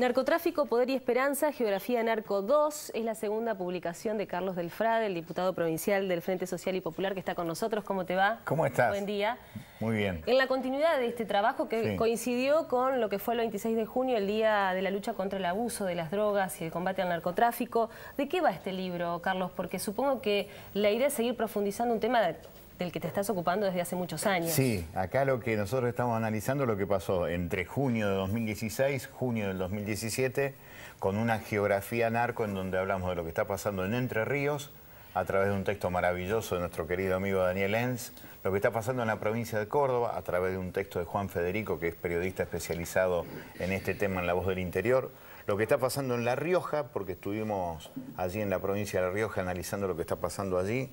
Narcotráfico, Poder y Esperanza, Geografía Narco 2, es la segunda publicación de Carlos Delfrade, el diputado provincial del Frente Social y Popular que está con nosotros. ¿Cómo te va? ¿Cómo estás? Buen día. Muy bien. En la continuidad de este trabajo que coincidió con lo que fue el 26 de junio, el Día de la Lucha contra el Abuso de las Drogas y el Combate al Narcotráfico, ¿de qué va este libro, Carlos? Porque supongo que la idea es seguir profundizando un tema de del que te estás ocupando desde hace muchos años. Sí, acá lo que nosotros estamos analizando lo que pasó entre junio de 2016, junio del 2017, con una geografía narco en donde hablamos de lo que está pasando en Entre Ríos, a través de un texto maravilloso de nuestro querido amigo Daniel Enz, lo que está pasando en la provincia de Córdoba, a través de un texto de Juan Federico, que es periodista especializado en este tema en La Voz del Interior, lo que está pasando en La Rioja, porque estuvimos allí en la provincia de La Rioja analizando lo que está pasando allí,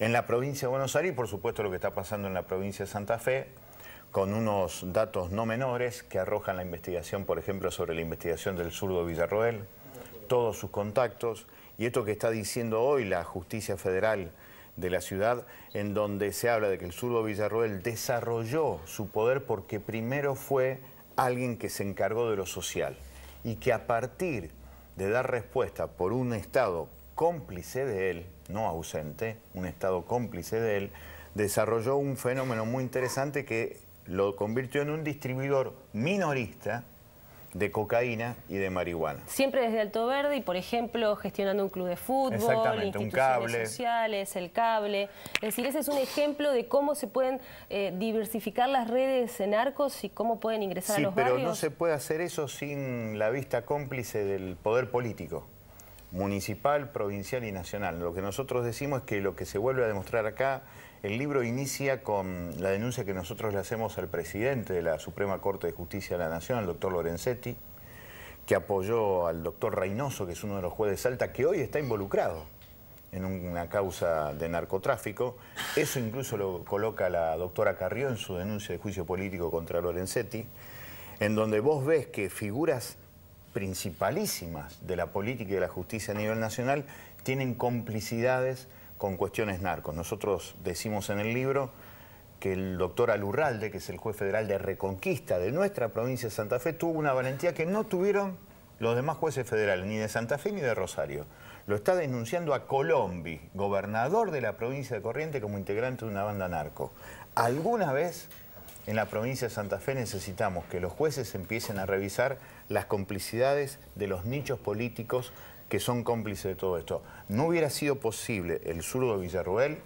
en la provincia de Buenos Aires por supuesto lo que está pasando en la provincia de Santa Fe, con unos datos no menores que arrojan la investigación, por ejemplo, sobre la investigación del surdo Villarroel, todos sus contactos, y esto que está diciendo hoy la justicia federal de la ciudad, en donde se habla de que el surdo Villarroel desarrolló su poder porque primero fue alguien que se encargó de lo social y que a partir de dar respuesta por un Estado cómplice de él, no ausente, un Estado cómplice de él, desarrolló un fenómeno muy interesante que lo convirtió en un distribuidor minorista de cocaína y de marihuana. Siempre desde Alto Verde y, por ejemplo, gestionando un club de fútbol, instituciones sociales, el cable. Es decir, ese es un ejemplo de cómo se pueden eh, diversificar las redes en arcos y cómo pueden ingresar a los barrios. pero no se puede hacer eso sin la vista cómplice del poder político municipal, provincial y nacional. Lo que nosotros decimos es que lo que se vuelve a demostrar acá, el libro inicia con la denuncia que nosotros le hacemos al presidente de la Suprema Corte de Justicia de la Nación, el doctor Lorenzetti, que apoyó al doctor Reynoso, que es uno de los jueces de Salta, que hoy está involucrado en una causa de narcotráfico. Eso incluso lo coloca la doctora Carrió en su denuncia de juicio político contra Lorenzetti, en donde vos ves que figuras principalísimas de la política y de la justicia a nivel nacional tienen complicidades con cuestiones narcos. Nosotros decimos en el libro que el doctor Alurralde, que es el juez federal de Reconquista de nuestra provincia de Santa Fe, tuvo una valentía que no tuvieron los demás jueces federales, ni de Santa Fe ni de Rosario. Lo está denunciando a Colombi, gobernador de la provincia de Corriente, como integrante de una banda narco. ¿Alguna vez en la provincia de Santa Fe necesitamos que los jueces empiecen a revisar las complicidades de los nichos políticos que son cómplices de todo esto. No hubiera sido posible el sur de Villarruel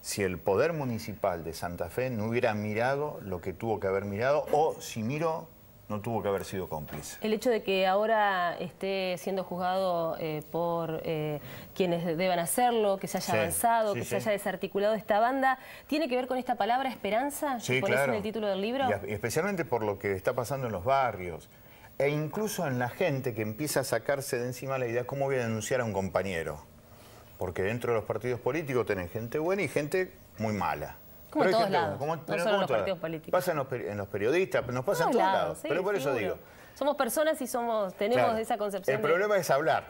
si el poder municipal de Santa Fe no hubiera mirado lo que tuvo que haber mirado o si miró no tuvo que haber sido cómplice. El hecho de que ahora esté siendo juzgado eh, por eh, quienes deban hacerlo, que se haya avanzado, que se haya desarticulado esta banda, ¿tiene que ver con esta palabra esperanza? que claro. en el título del libro? Y especialmente por lo que está pasando en los barrios e incluso en la gente que empieza a sacarse de encima la idea, ¿cómo voy a denunciar a un compañero? Porque dentro de los partidos políticos tienen gente buena y gente muy mala. Como en todos lados, en los partidos políticos. Pasa en los, periodistas, nos pasa en todos lados, pero por eso digo. Somos personas y somos tenemos esa concepción. El problema es hablar.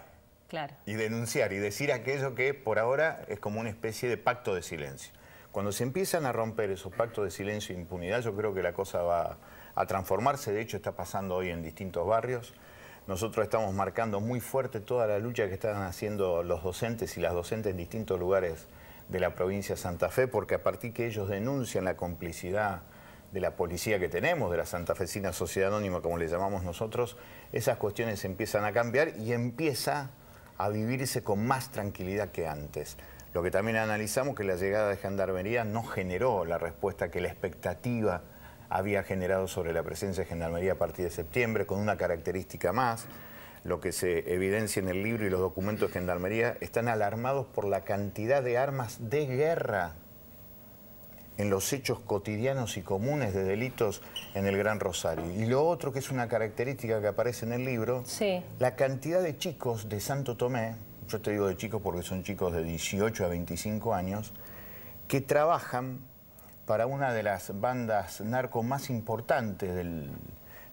Claro. Y denunciar y decir aquello que por ahora es como una especie de pacto de silencio. Cuando se empiezan a romper esos pactos de silencio e impunidad, yo creo que la cosa va, a transformarse, de hecho está pasando hoy en distintos barrios. Nosotros estamos marcando muy fuerte toda la lucha que están haciendo los docentes y las docentes en distintos lugares de la provincia de Santa Fe, porque a partir que ellos denuncian la complicidad de la policía que tenemos, de la Fecina sociedad anónima, como le llamamos nosotros, esas cuestiones empiezan a cambiar y empieza a vivirse con más tranquilidad que antes. Lo que también analizamos que la llegada de Gendarmería no generó la respuesta que la expectativa había generado sobre la presencia de Gendarmería a partir de septiembre, con una característica más. Lo que se evidencia en el libro y los documentos de Gendarmería están alarmados por la cantidad de armas de guerra en los hechos cotidianos y comunes de delitos en el Gran Rosario. Y lo otro que es una característica que aparece en el libro, la cantidad de chicos de Santo Tomé, yo te digo de chicos porque son chicos de 18 a 25 años, que trabajan para una de las bandas narco más importantes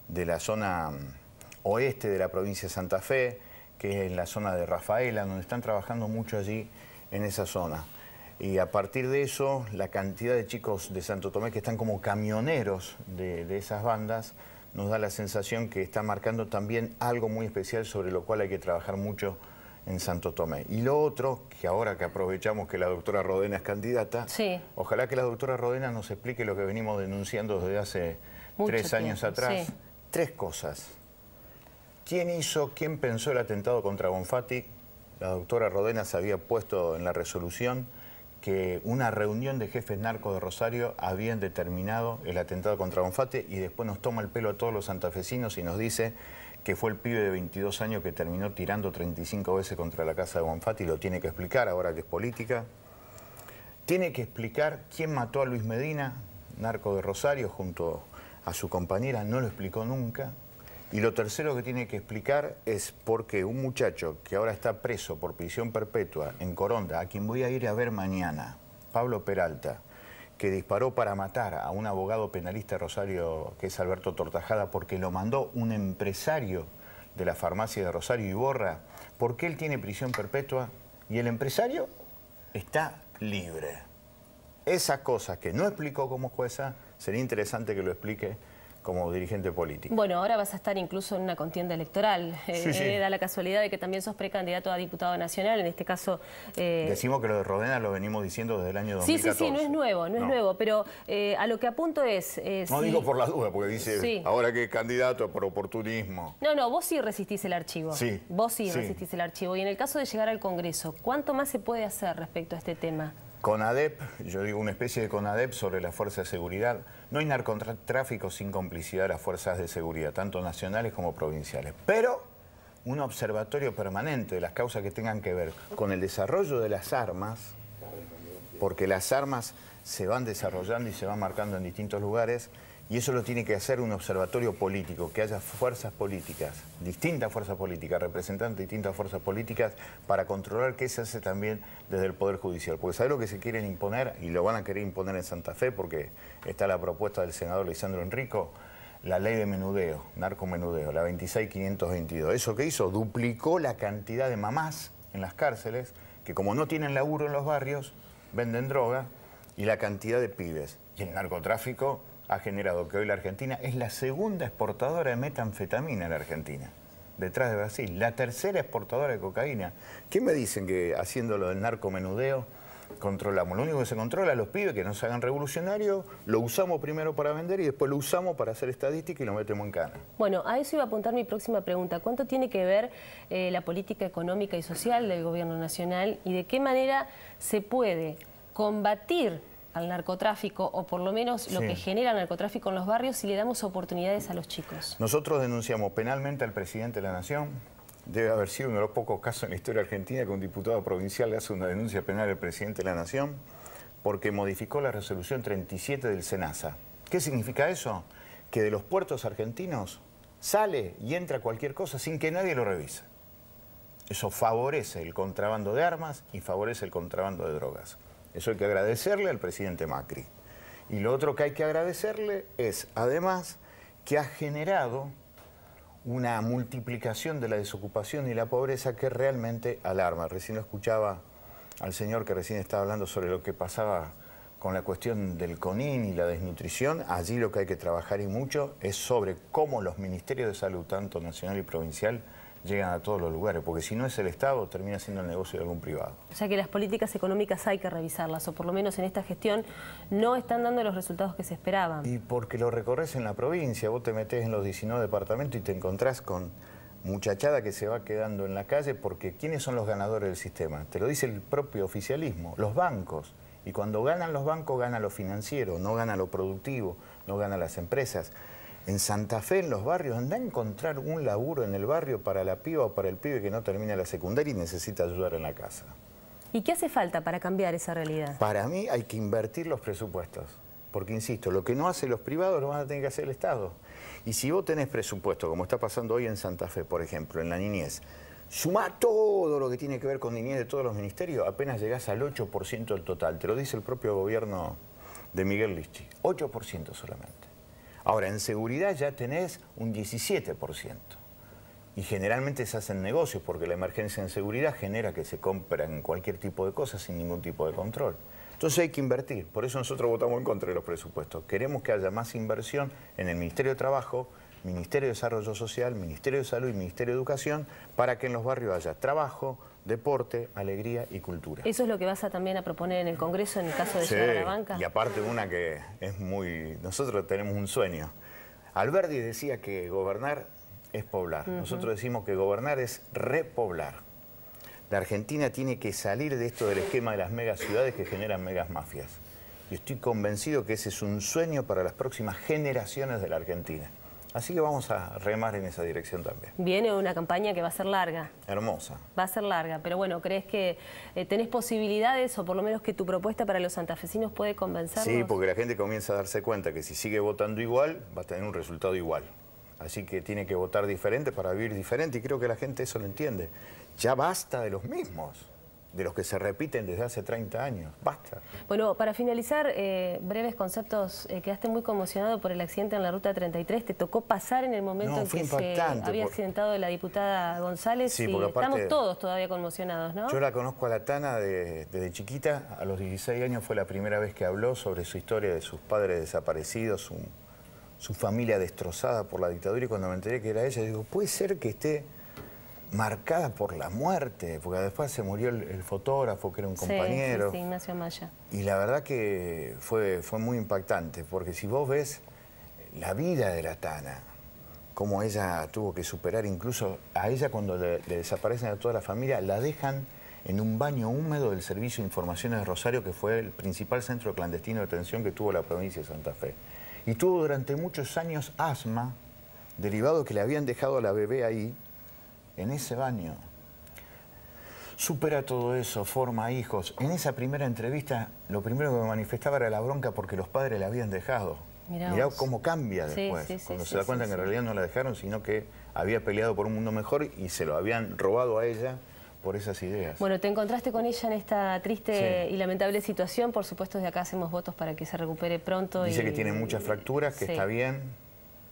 de la zona mm, oeste de la provincia de Santa Fe, que es la zona de Rafaela, donde están trabajando mucho allí en esa zona. Y a partir de eso, la cantidad de chicos de Santo Tomé que están como camioneros de esas bandas, nos da la sensación que está marcando también algo muy especial sobre lo cual hay que trabajar mucho en Santo Tomé. Y lo otro, que ahora que aprovechamos que la doctora Rodena es candidata, ojalá que la doctora Rodena nos explique lo que venimos denunciando desde hace tres años atrás. Tres cosas. ¿Quién hizo, quién pensó el atentado contra Bonfatti? La doctora Rodena se había puesto en la resolución que una reunión de jefes narcos de Rosario habían determinado el atentado contra Bonfatti y después nos toma el pelo a todos los santafesinos y nos dice que fue el pibe de 22 años que terminó tirando 35 veces contra la casa de Bonfati, lo tiene que explicar ahora que es política. Tiene que explicar quién mató a Luis Medina, narco de Rosario, junto a su compañera, no lo explicó nunca. Y lo tercero que tiene que explicar es por qué un muchacho que ahora está preso por prisión perpetua en Coronda, a quien voy a ir a ver mañana, Pablo Peralta, que disparó para matar a un abogado penalista Rosario, que es Alberto Tortajada, porque lo mandó un empresario de la farmacia de Rosario Iborra, porque él tiene prisión perpetua y el empresario está libre. Esas cosas que no explicó como jueza, sería interesante que lo explique como dirigente político. Bueno, ahora vas a estar incluso en una contienda electoral. Sí, eh, eh, Da la casualidad de que también sos precandidato a diputado nacional, en este caso... Eh, Decimos que lo de Rodena lo venimos diciendo desde el año 2014. Sí, sí, sí, no es nuevo, no, es nuevo, pero a lo que apunto es... no digo por la duda, porque dice ahora que es candidato por oportunismo. No, no, vos sí resistís el archivo. Sí. Vos sí resistís el archivo. Y en el caso de llegar al Congreso, ¿cuánto más se puede hacer respecto a este tema? CONADEP, yo digo una especie de CONADEP sobre las fuerzas de seguridad. No hay narcotráfico sin complicidad de las fuerzas de seguridad, tanto nacionales como provinciales. Pero un observatorio permanente de las causas que tengan que ver con el desarrollo de las armas, porque las armas se van desarrollando y se van marcando en distintos lugares, y eso lo tiene que hacer un observatorio político, que haya fuerzas políticas, distintas fuerzas políticas, representantes de distintas fuerzas políticas, para controlar qué se hace también desde el Poder Judicial. Porque sabe lo que se quieren imponer, y lo van a querer imponer en Santa Fe, porque está la propuesta del senador Lisandro Enrico, la ley de menudeo, narcomenudeo, la 26522. ¿Eso qué hizo? Duplicó la cantidad de mamás en las cárceles, que como no tienen laburo en los barrios, venden droga, y la cantidad de pibes. Y el narcotráfico ha generado que hoy la Argentina es la segunda exportadora de metanfetamina en la Argentina, detrás de Brasil, la tercera exportadora de cocaína. ¿Qué me dicen que haciéndolo del narcomenudeo controlamos? Lo único que se controla es los pibes que no se hagan revolucionarios, lo usamos primero para vender y después lo usamos para hacer estadística y lo metemos en cana. Bueno, a eso iba a apuntar mi próxima pregunta. ¿Cuánto tiene que ver eh, la política económica y social del gobierno nacional y de qué manera se puede combatir al narcotráfico o por lo menos lo que genera narcotráfico en los barrios si le damos oportunidades a los chicos. Nosotros denunciamos penalmente al presidente de la Nación. Debe haber sido uno de los pocos casos en la historia argentina que un diputado provincial le hace una denuncia penal al presidente de la Nación porque modificó la resolución 37 del SENASA. ¿Qué significa eso? Que de los puertos argentinos sale y entra cualquier cosa sin que nadie lo revise. Eso favorece el contrabando de armas y favorece el contrabando de drogas. Eso hay que agradecerle al presidente Macri. Y lo otro que hay que agradecerle es, además, que ha generado una multiplicación de la desocupación y la pobreza que realmente alarma. Recién lo escuchaba al señor que recién estaba hablando sobre lo que pasaba con la cuestión del CONIN y la desnutrición. Allí lo que hay que trabajar y mucho es sobre cómo los ministerios de salud, tanto nacional y provincial, llegan a todos los lugares, porque si no es el Estado, termina siendo el negocio de algún privado. O sea que las políticas económicas hay que revisarlas, o por lo menos en esta gestión no están dando los resultados que se esperaban. Y porque lo recorres en la provincia, vos te metes en los 19 departamentos y te encontrás con muchachada que se va quedando en la calle, porque ¿quiénes son los ganadores del sistema? Te lo dice el propio oficialismo, los bancos. Y cuando ganan los bancos, gana lo financiero, no gana lo productivo, no gana las empresas en Santa Fe, en los barrios, anda a encontrar un laburo en el barrio para la piba o para el pibe que no termina la secundaria y necesita ayudar en la casa. ¿Y qué hace falta para cambiar esa realidad? Para mí hay que invertir los presupuestos. Porque, insisto, lo que no hacen los privados lo van a tener que hacer el Estado. Y si vos tenés presupuesto, como está pasando hoy en Santa Fe, por ejemplo, en la niñez, suma todo lo que tiene que ver con niñez de todos los ministerios, apenas llegás al 8% del total. Te lo dice el propio gobierno de Miguel Lichi. 8% solamente. Ahora, en seguridad ya tenés un 17%. Y generalmente se hacen negocios porque la emergencia en seguridad genera que se compran cualquier tipo de cosas sin ningún tipo de control. Entonces hay que invertir. Por eso nosotros votamos en contra de los presupuestos. Queremos que haya más inversión en el Ministerio de Trabajo, Ministerio de Desarrollo Social, Ministerio de Salud y Ministerio de Educación para que en los barrios haya trabajo, deporte, alegría y cultura. Eso es lo que vas a también a proponer en el Congreso en el caso de a la banca. Y aparte una que es muy... Nosotros tenemos un sueño. Alberti decía que gobernar es poblar. Nosotros decimos que gobernar es repoblar. La Argentina tiene que salir de esto del esquema de las ciudades que generan megas mafias. Y estoy convencido que ese es un sueño para las próximas generaciones de la Argentina. Así que vamos a remar en esa dirección también. Viene una campaña que va a ser larga. Hermosa. Va a ser larga, pero bueno, ¿crees que eh, tenés posibilidades o por lo menos que tu propuesta para los santafesinos puede convencerlos? Sí, porque la gente comienza a darse cuenta que si sigue votando igual, va a tener un resultado igual. Así que tiene que votar diferente para vivir diferente y creo que la gente eso lo entiende. Ya basta de los mismos de los que se repiten desde hace 30 años. Basta. Bueno, para finalizar, eh, breves conceptos. Eh, quedaste muy conmocionado por el accidente en la Ruta 33. Te tocó pasar en el momento en que se había accidentado la diputada González. y estamos todos todavía conmocionados, ¿no? Yo la conozco a la Tana de, desde chiquita. A los 16 años fue la primera vez que habló sobre su historia de sus padres desaparecidos, su, su familia destrozada por la dictadura. Y cuando me enteré que era ella, digo, ¿puede ser que esté marcada por la muerte, porque después se murió el, fotógrafo, que era un compañero. Sí, Ignacio Maya. Y la verdad que fue, fue muy impactante, porque si vos ves la vida de la Tana, cómo ella tuvo que superar, incluso a ella cuando le, desaparecen a toda la familia, la dejan en un baño húmedo del Servicio de Informaciones de Rosario, que fue el principal centro clandestino de detención que tuvo la provincia de Santa Fe. Y tuvo durante muchos años asma, derivado que le habían dejado a la bebé ahí, en ese baño. Supera todo eso, forma hijos. En esa primera entrevista, lo primero que me manifestaba era la bronca porque los padres la habían dejado. Mirá, cómo cambia después, cuando se da cuenta que en realidad no la dejaron, sino que había peleado por un mundo mejor y se lo habían robado a ella por esas ideas. Bueno, te encontraste con ella en esta triste y lamentable situación. Por supuesto, de acá hacemos votos para que se recupere pronto. Dice que tiene muchas fracturas, que está bien,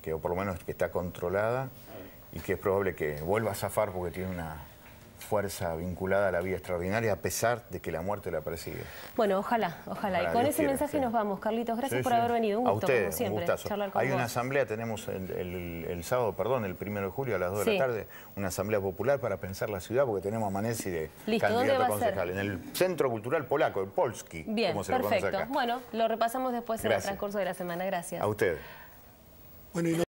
que o por lo menos que está controlada y que es probable que vuelva a zafar porque tiene una fuerza vinculada a la vida extraordinaria a pesar de que la muerte la persigue. Bueno, ojalá, ojalá. y con ese mensaje nos vamos, Carlitos. Gracias por haber venido. Un gusto, como siempre, charlar con Hay una asamblea, tenemos el, sábado, perdón, el primero de julio a las 2 de la tarde, una asamblea popular para pensar la ciudad porque tenemos a Manesi de candidato a concejal. En el Centro Cultural Polaco, el Polski. Bien, perfecto. Bueno, lo repasamos después en el transcurso de la semana. Gracias. A usted. Bueno,